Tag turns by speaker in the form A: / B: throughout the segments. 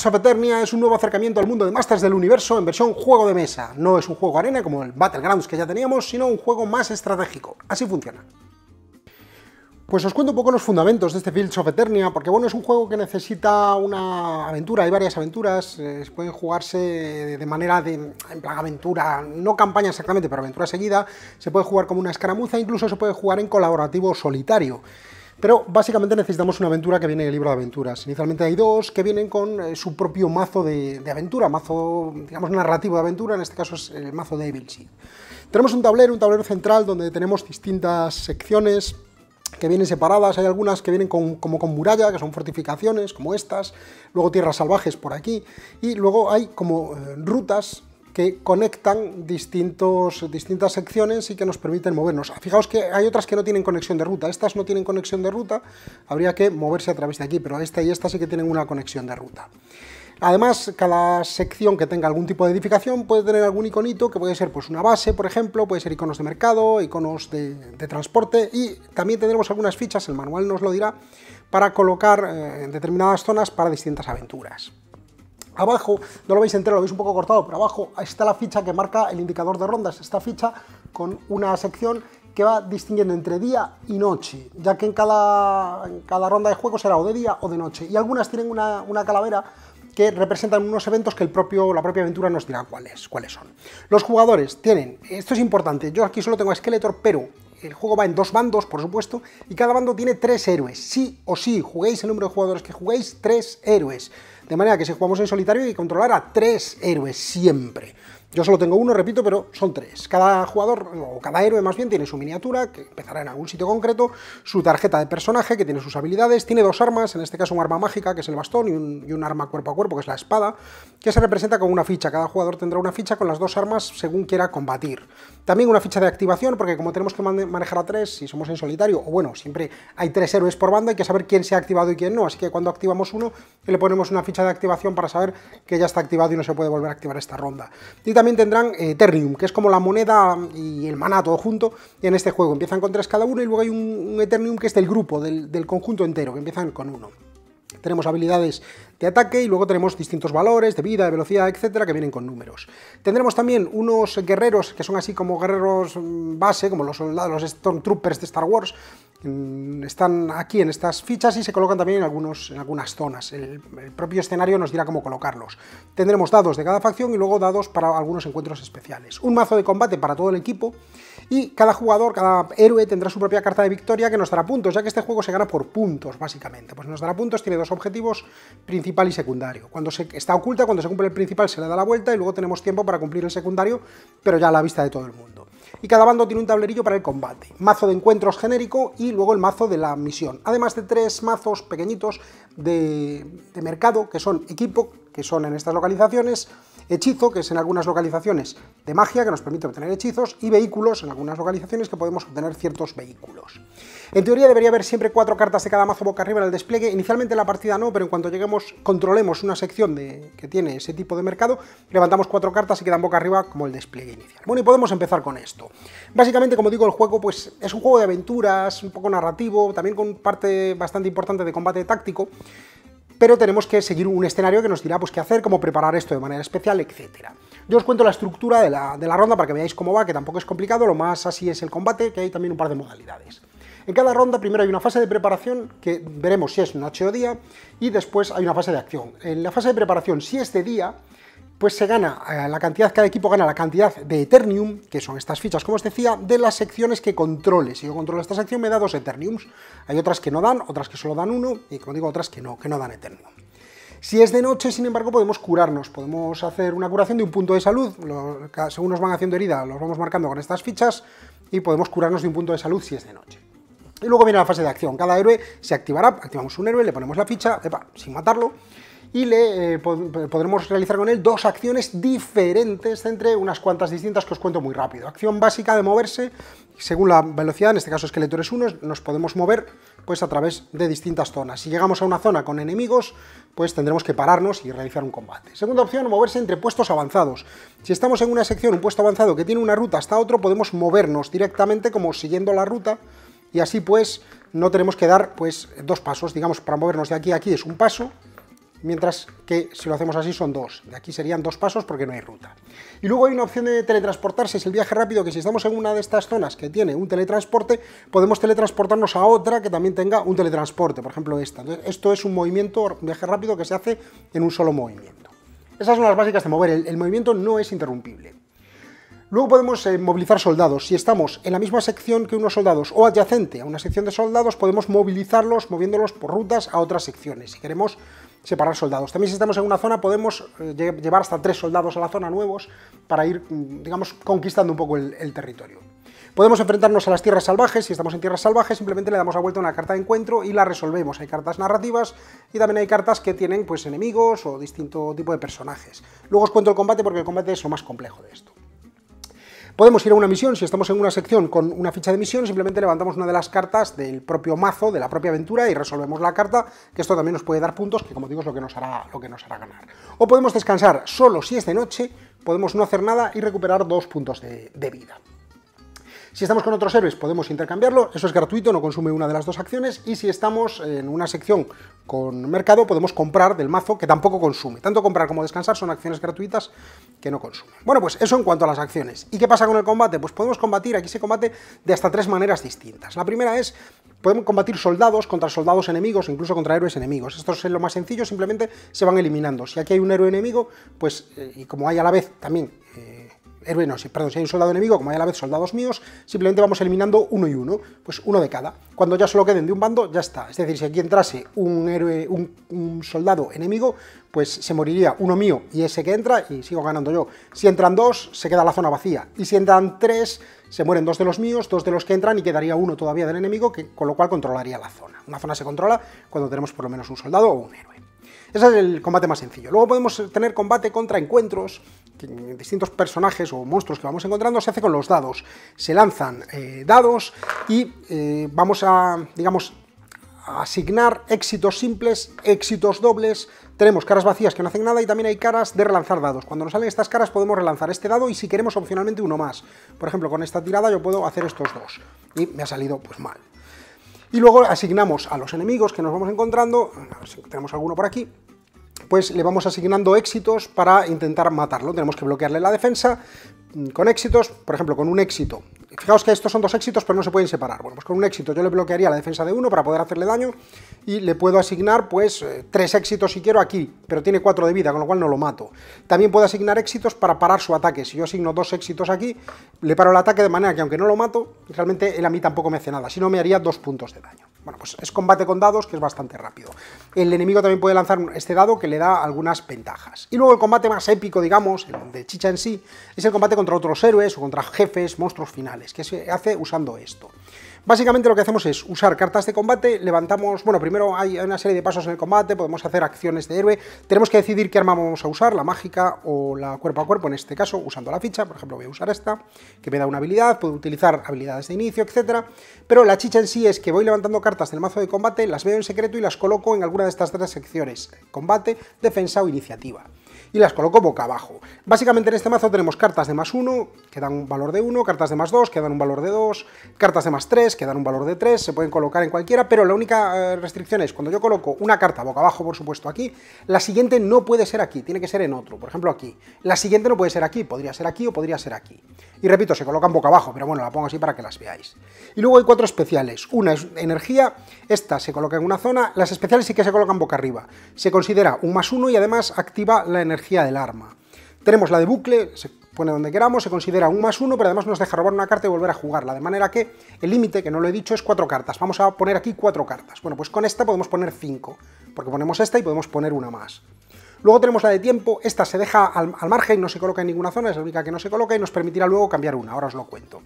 A: Fields of Eternia es un nuevo acercamiento al mundo de Masters del Universo en versión juego de mesa. No es un juego arena como el Battlegrounds que ya teníamos, sino un juego más estratégico. Así funciona. Pues os cuento un poco los fundamentos de este Fields of Eternia, porque bueno, es un juego que necesita una aventura, hay varias aventuras, puede eh, pueden jugarse de manera de, en plan aventura, no campaña exactamente, pero aventura seguida, se puede jugar como una escaramuza, incluso se puede jugar en colaborativo solitario. Pero básicamente necesitamos una aventura que viene en el libro de aventuras. Inicialmente hay dos que vienen con eh, su propio mazo de, aventura, mazo, digamos, narrativo de aventura, en este caso es el mazo de Evil Seed. Tenemos un tablero, un tablero central donde tenemos distintas secciones que vienen separadas, hay algunas que vienen con, como con muralla, que son fortificaciones, como estas, luego tierras salvajes por aquí, y luego hay como eh, rutas que conectan distintos, distintas secciones y que nos permiten movernos. Fijaos que hay otras que no tienen conexión de ruta, estas no tienen conexión de ruta, habría que moverse a través de aquí, pero esta y esta sí que tienen una conexión de ruta. Además, cada sección que tenga algún tipo de edificación puede tener algún iconito, que puede ser pues, una base, por ejemplo, puede ser iconos de mercado, iconos de, transporte, y también tendremos algunas fichas, el manual nos lo dirá, para colocar eh, en determinadas zonas para distintas aventuras abajo, no lo veis entero, lo veis un poco cortado, pero abajo está la ficha que marca el indicador de rondas, esta ficha con una sección que va distinguiendo entre día y noche, ya que en cada, en cada ronda de juego será o de día o de noche. Y algunas tienen una, calavera que representan unos eventos que el propio, la propia aventura nos dirá cuáles, cuáles son. Los jugadores tienen, esto es importante, yo aquí solo tengo a Skeletor, pero el juego va en dos bandos, por supuesto, y cada bando tiene tres héroes. Sí o sí, juguéis el número de jugadores que juguéis, tres héroes. De manera que si jugamos en solitario hay que controlar a tres héroes siempre. Yo solo tengo uno, repito, pero son tres. Cada jugador, o cada héroe más bien, tiene su miniatura, que empezará en algún sitio concreto, su tarjeta de personaje, que tiene sus habilidades, tiene dos armas, en este caso un arma mágica, que es el bastón, y un, arma cuerpo a cuerpo, que es la espada, que se representa con una ficha. Cada jugador tendrá una ficha con las dos armas según quiera combatir. También una ficha de activación, porque como tenemos que manejar a tres, si somos en solitario, o bueno, siempre hay tres héroes por banda, hay que saber quién se ha activado y quién no. Así que cuando activamos uno, le ponemos una ficha de activación para saber que ya está activado y no se puede volver a activar esta ronda. Y también tendrán eh, Eternium, que es como la moneda mm, y el maná todo junto en este juego. Empiezan con tres cada uno y luego hay un, Eternium que es del grupo, del, del conjunto entero, que empiezan con uno tenemos habilidades de ataque y luego tenemos distintos valores de vida, de velocidad, etcétera, que vienen con números. Tendremos también unos guerreros que son así como guerreros mm, base, como los soldados, los Stormtroopers de Star Wars, están aquí en estas fichas y se colocan también en, algunos, en algunas zonas. El, el, propio escenario nos dirá cómo colocarlos. Tendremos dados de cada facción y luego dados para algunos encuentros especiales. Un mazo de combate para todo el equipo y cada jugador, cada héroe tendrá su propia carta de victoria que nos dará puntos, ya que este juego se gana por puntos, básicamente. Pues nos dará puntos, tiene dos objetivos, principal y secundario. Cuando se, está oculta, cuando se cumple el principal se le da la vuelta y luego tenemos tiempo para cumplir el secundario, pero ya a la vista de todo el mundo y cada bando tiene un tablerillo para el combate, mazo de encuentros genérico y luego el mazo de la misión, además de tres mazos pequeñitos de, mercado que son equipo, que son en estas localizaciones, hechizo, que es en algunas localizaciones de magia, que nos permite obtener hechizos, y vehículos, en algunas localizaciones que podemos obtener ciertos vehículos. En teoría debería haber siempre cuatro cartas de cada mazo boca arriba en el despliegue, inicialmente en la partida no, pero en cuanto lleguemos, controlemos una sección de, que tiene ese tipo de mercado, levantamos cuatro cartas y quedan boca arriba como el despliegue inicial. Bueno, y podemos empezar con esto. Básicamente, como digo, el juego pues, es un juego de aventuras, un poco narrativo, también con parte bastante importante de combate táctico, pero tenemos que seguir un escenario que nos dirá pues, qué hacer, cómo preparar esto de manera especial, etc. Yo os cuento la estructura de la, ronda para que veáis cómo va, que tampoco es complicado, lo más así es el combate, que hay también un par de modalidades. En cada ronda primero hay una fase de preparación, que veremos si es noche o día, y después hay una fase de acción. En la fase de preparación, si es de día, pues se gana eh, la cantidad, cada equipo gana la cantidad de Eternium, que son estas fichas, como os decía, de las secciones que controle. Si yo controlo esta sección me da dos Eterniums. Hay otras que no dan, otras que solo dan uno, y como digo, otras que no, que no dan Eternium. Si es de noche, sin embargo, podemos curarnos, podemos hacer una curación de un punto de salud, según nos van haciendo herida, los vamos marcando con estas fichas, y podemos curarnos de un punto de salud si es de noche. Y luego viene la fase de acción, cada héroe se activará, activamos un héroe, le ponemos la ficha, sin matarlo, y le eh, eh, podremos realizar con él dos acciones diferentes entre unas cuantas distintas que os cuento muy rápido. Acción básica de moverse, según la velocidad, en este caso esqueleto es 1, nos podemos mover pues a través de distintas zonas. Si llegamos a una zona con enemigos, pues tendremos que pararnos y realizar un combate. Segunda opción, moverse entre puestos avanzados. Si estamos en una sección, un puesto avanzado que tiene una ruta hasta otro, podemos movernos directamente como siguiendo la ruta y así pues no tenemos que dar pues dos pasos, digamos, para movernos de aquí a aquí es un paso mientras que si lo hacemos así son dos. De aquí serían dos pasos porque no hay ruta. Y luego hay una opción de teletransportarse, es el viaje rápido, que si estamos en una de estas zonas que tiene un teletransporte, podemos teletransportarnos a otra que también tenga un teletransporte, por ejemplo esta. esto es un movimiento, un viaje rápido que se hace en un solo movimiento. Esas son las básicas de mover, el, movimiento no es interrumpible. Luego podemos eh, movilizar soldados. Si estamos en la misma sección que unos soldados o adyacente a una sección de soldados, podemos movilizarlos moviéndolos por rutas a otras secciones. Si queremos separar soldados. También si estamos en una zona podemos eh, llevar hasta tres soldados a la zona nuevos para ir, mm, digamos, conquistando un poco el, territorio. Podemos enfrentarnos a las tierras salvajes, si estamos en tierras salvajes simplemente le damos a vuelta a una carta de encuentro y la resolvemos. Hay cartas narrativas y también hay cartas que tienen pues enemigos o distinto tipo de personajes. Luego os cuento el combate porque el combate es lo más complejo de esto. Podemos ir a una misión, si estamos en una sección con una ficha de misión, simplemente levantamos una de las cartas del propio mazo, de la propia aventura y resolvemos la carta, que esto también nos puede dar puntos, que como digo es lo que nos hará, lo que nos hará ganar. O podemos descansar solo si es de noche, podemos no hacer nada y recuperar dos puntos de vida. Si estamos con otros héroes podemos intercambiarlo, eso es gratuito, no consume una de las dos acciones, y si estamos en una sección con mercado podemos comprar del mazo que tampoco consume. Tanto comprar como descansar son acciones gratuitas que no consumen. Bueno, pues eso en cuanto a las acciones. ¿Y qué pasa con el combate? Pues podemos combatir, aquí se combate de hasta tres maneras distintas. La primera es Podemos combatir soldados contra soldados enemigos, incluso contra héroes enemigos. Esto es lo más sencillo, simplemente se van eliminando. Si aquí hay un héroe enemigo, pues, eh, y como hay a la vez también eh, héroe eh, si, perdón, si hay un soldado enemigo, como hay a la vez soldados míos, simplemente vamos eliminando uno y uno, pues uno de cada. Cuando ya solo queden de un bando, ya está. Es decir, si aquí entrase un héroe, un, un soldado enemigo, pues se moriría uno mío y ese que entra y sigo ganando yo. Si entran dos, se queda la zona vacía. Y si entran tres, se mueren dos de los míos, dos de los que entran y quedaría uno todavía del enemigo, que, con lo cual controlaría la zona. Una zona se controla cuando tenemos por lo menos un soldado o un héroe. Ese es el combate más sencillo. Luego podemos tener combate contra encuentros, distintos personajes o monstruos que vamos encontrando se hace con los dados. Se lanzan eh, dados y eh, vamos a, digamos, asignar éxitos simples, éxitos dobles, tenemos caras vacías que no hacen nada y también hay caras de relanzar dados. Cuando nos salen estas caras podemos relanzar este dado y si queremos opcionalmente uno más. Por ejemplo, con esta tirada yo puedo hacer estos dos y me ha salido pues mal. Y luego asignamos a los enemigos que nos vamos encontrando, si tenemos alguno por aquí, pues le vamos asignando éxitos para intentar matarlo. Tenemos que bloquearle la defensa mm, con éxitos, por ejemplo, con un éxito. Fijaos que estos son dos éxitos, pero no se pueden separar. Bueno, pues con un éxito yo le bloquearía la defensa de uno para poder hacerle daño y le puedo asignar pues eh, tres éxitos si quiero aquí, pero tiene cuatro de vida, con lo cual no lo mato. También puedo asignar éxitos para parar su ataque. Si yo asigno dos éxitos aquí, le paro el ataque de manera que aunque no lo mato, realmente él a mí tampoco me hace nada, si no me haría dos puntos de daño. Bueno, pues es combate con dados que es bastante rápido. El enemigo también puede lanzar este dado que le da algunas ventajas. Y luego el combate más épico, digamos, el de Chicha en sí, es el combate contra otros héroes o contra jefes, monstruos finales, que se hace usando esto. Básicamente lo que hacemos es usar cartas de combate, levantamos, bueno, primero hay una serie de pasos en el combate, podemos hacer acciones de héroe, tenemos que decidir qué arma vamos a usar, la mágica o la cuerpo a cuerpo, en este caso usando la ficha, por ejemplo voy a usar esta, que me da una habilidad, puedo utilizar habilidades de inicio, etcétera, pero la chicha en sí es que voy levantando cartas del mazo de combate, las veo en secreto y las coloco en alguna de estas tres secciones, combate, defensa o iniciativa y las coloco boca abajo. Básicamente en este mazo tenemos cartas de más 1, que dan un valor de 1, cartas de más 2, que dan un valor de 2, cartas de más 3, que dan un valor de 3, se pueden colocar en cualquiera, pero la única eh, restricción es cuando yo coloco una carta boca abajo, por supuesto, aquí, la siguiente no puede ser aquí, tiene que ser en otro, por ejemplo aquí. La siguiente no puede ser aquí, podría ser aquí o podría ser aquí. Y repito, se colocan boca abajo, pero bueno, la pongo así para que las veáis. Y luego hay cuatro especiales. Una es energía, esta se coloca en una zona, las especiales sí que se colocan boca arriba. Se considera un más uno y además activa la energía del arma. Tenemos la de bucle, se pone donde queramos, se considera un más uno, pero además nos deja robar una carta y volver a jugarla, de manera que el límite, que no lo he dicho, es cuatro cartas. Vamos a poner aquí cuatro cartas. Bueno, pues con esta podemos poner cinco, porque ponemos esta y podemos poner una más. Luego tenemos la de tiempo, esta se deja al, al, margen, no se coloca en ninguna zona, es la única que no se coloca y nos permitirá luego cambiar una, ahora os lo cuento.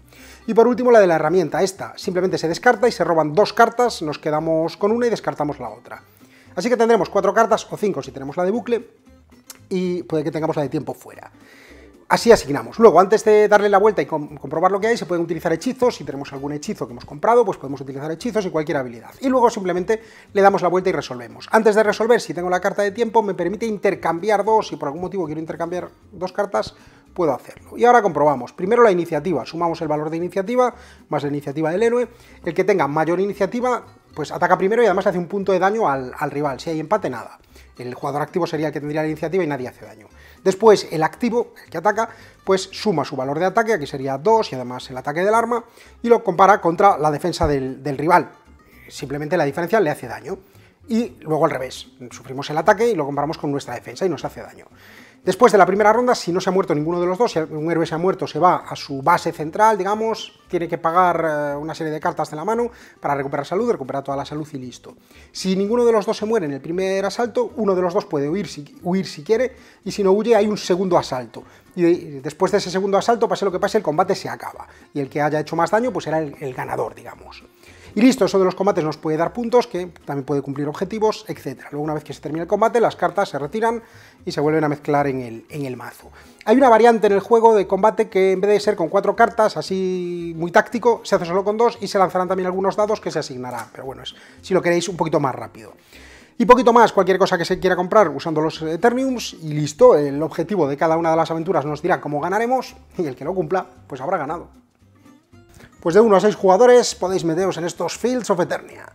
A: Y por último la de la herramienta, esta simplemente se descarta y se roban dos cartas, nos quedamos con una y descartamos la otra. Así que tendremos cuatro cartas o cinco si tenemos la de bucle, y puede que tengamos la de tiempo fuera. Así asignamos. Luego, antes de darle la vuelta y comprobar lo que hay, se pueden utilizar hechizos. Si tenemos algún hechizo que hemos comprado, pues podemos utilizar hechizos y cualquier habilidad. Y luego simplemente le damos la vuelta y resolvemos. Antes de resolver, si tengo la carta de tiempo, me permite intercambiar dos. Si por algún motivo quiero intercambiar dos cartas, puedo hacerlo. Y ahora comprobamos. Primero la iniciativa. Sumamos el valor de iniciativa más la iniciativa del héroe. El que tenga mayor iniciativa, pues ataca primero y además hace un punto de daño al, rival. Si hay empate, nada. El jugador activo sería el que tendría la iniciativa y nadie hace daño. Después, el activo, el que ataca, pues suma su valor de ataque, aquí sería 2 y además el ataque del arma, y lo compara contra la defensa del, del rival. Simplemente la diferencia le hace daño. Y luego al revés, sufrimos el ataque y lo comparamos con nuestra defensa y nos hace daño. Después de la primera ronda, si no se ha muerto ninguno de los dos, si un héroe se ha muerto, se va a su base central, digamos, tiene que pagar eh, una serie de cartas de la mano para recuperar salud, recuperar toda la salud y listo. Si ninguno de los dos se muere en el primer asalto, uno de los dos puede huir si, quiere, y si no huye hay un segundo asalto. Y después de ese segundo asalto, pase lo que pase, el combate se acaba. Y el que haya hecho más daño, pues será el ganador, digamos. Y listo, eso de los combates nos puede dar puntos, que también puede cumplir objetivos, etc. Luego una vez que se termina el combate, las cartas se retiran y se vuelven a mezclar en el, en el mazo. Hay una variante en el juego de combate que en vez de ser con cuatro cartas, así muy táctico, se hace solo con dos y se lanzarán también algunos dados que se asignará. Pero bueno, es, si lo queréis un poquito más rápido. Y poquito más, cualquier cosa que se quiera comprar usando los Eterniums y listo, el objetivo de cada una de las aventuras nos dirá cómo ganaremos y el que no cumpla, pues habrá ganado pues de uno a 6 jugadores podéis meteros en estos Fields of Eternia.